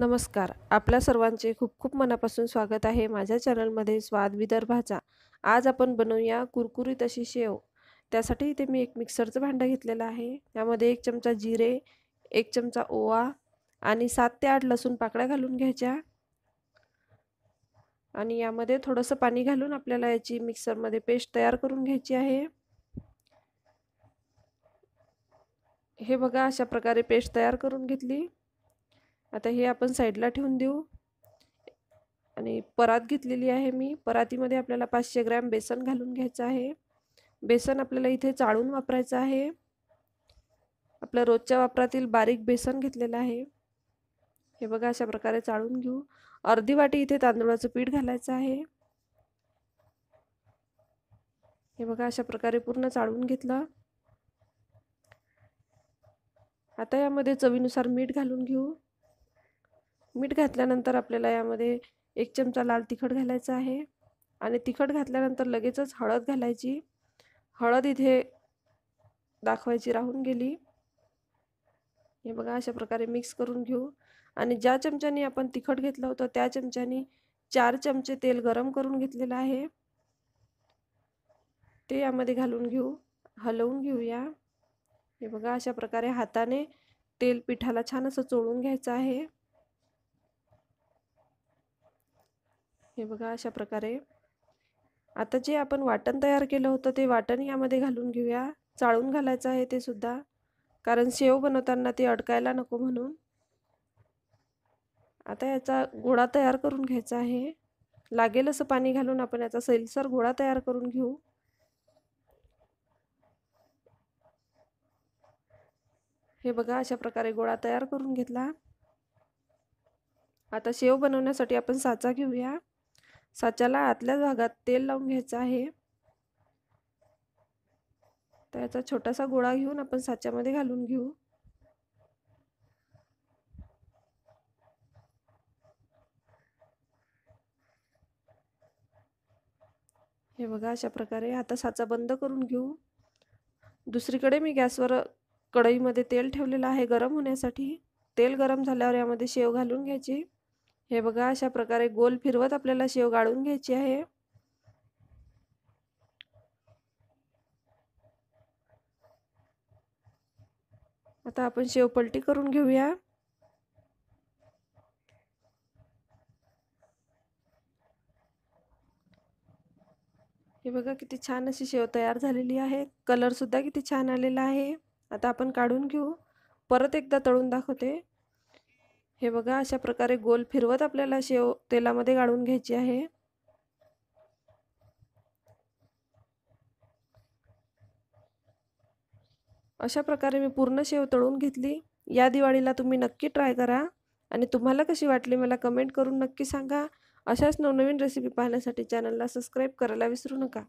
नमस्कार आपल्या सर्वांचे खूप खूप मनापासून स्वागत आहे माझ्या चॅनलमध्ये स्वाद विदर्भाचा आज आपण बनवूया कुरकुरीत अशी शेव त्यासाठी इथे मी एक मिक्सरचं भांडं घेतलेलं आहे त्यामध्ये एक चमचा जिरे एक चमचा ओवा आणि सात ते आठ लसूण पाकळ्या घालून घ्यायच्या आणि यामध्ये थोडंसं पाणी घालून आपल्याला याची मिक्सरमध्ये पेस्ट तयार करून घ्यायची आहे हे बघा अशा प्रकारे पेस्ट तयार करून घेतली आता हे आपण साईडला ठेवून देऊ आणि परात घेतलेली आहे मी परातीमध्ये आपल्याला पाचशे ग्रॅम बेसन घालून घ्यायचं आहे बेसन आपल्याला इथे चाळून वापरायचं आहे आपल्या रोजच्या वापरातील बारीक बेसन घेतलेलं आहे हे बघा अशा प्रकारे चाळून घेऊ अर्धी वाटी इथे तांदळाचं पीठ घालायचं आहे हे बघा अशा प्रकारे पूर्ण चाळून घेतलं आता यामध्ये चवीनुसार मीठ घालून घेऊ मीठ घातल्यानंतर आपल्याला यामध्ये एक चमचा लाल तिखट घालायचं आहे आणि तिखट घातल्यानंतर लगेचच हळद घालायची हळद इथे दाखवायची राहून गेली हे बघा अशा प्रकारे मिक्स करून घेऊ आणि ज्या चमच्याने आपण तिखट घेतलं होतं त्या चमच्याने चार चमचे तेल गरम करून घेतलेलं आहे ते यामध्ये घालून घेऊ हलवून घेऊया हे बघा अशा प्रकारे हाताने तेल पिठाला छान असं चोळून घ्यायचं आहे हे बघा अशा प्रकारे आता जे आपण वाटण तयार केलं होतं ते वाटण यामध्ये घालून घेऊया चाळून घालायचं आहे ते सुद्धा कारण शेव बनवताना ते अडकायला नको म्हणून आता याचा गोळा तयार करून घ्यायचा आहे लागेल असं पाणी घालून आपण याचा सैलसर गोळा तयार करून घेऊ हे बघा अशा प्रकारे गोळा तयार करून घेतला आता शेव बनवण्यासाठी आपण साचा घेऊया साच्याला आतल्याच भागात तेल लावून घ्यायचं आहे त्याचा याचा छोटासा गोळा घेऊन आपण साच्यामध्ये घालून घेऊ हे बघा अशा प्रकारे आता साचा बंद करून घेऊ दुसरीकडे मी गॅसवर कढईमध्ये तेल ठेवलेलं आहे गरम होण्यासाठी तेल गरम झाल्यावर यामध्ये शेव घालून घ्यायची हे बघा अशा प्रकारे गोल फिरवत आपल्याला शेव गाळून घ्यायची आहे आता आपण शेव पलटी करून घेऊया हे बघा किती छान अशी शेव तयार झालेली आहे कलर सुद्धा किती छान आलेला आहे आता आपण काढून घेऊ परत एकदा तळून दाखवते बघा अशा प्रकारे गोल फिरवत आपल्याला शेव तेलामध्ये गाळून घ्यायची आहे अशा प्रकारे मी पूर्ण शेव तळून घेतली या दिवाळीला तुम्ही नक्की ट्राय करा आणि तुम्हाला कशी वाटली मला कमेंट करून नक्की सांगा अशाच नवनवीन रेसिपी पाहण्यासाठी चॅनलला सबस्क्राईब करायला विसरू नका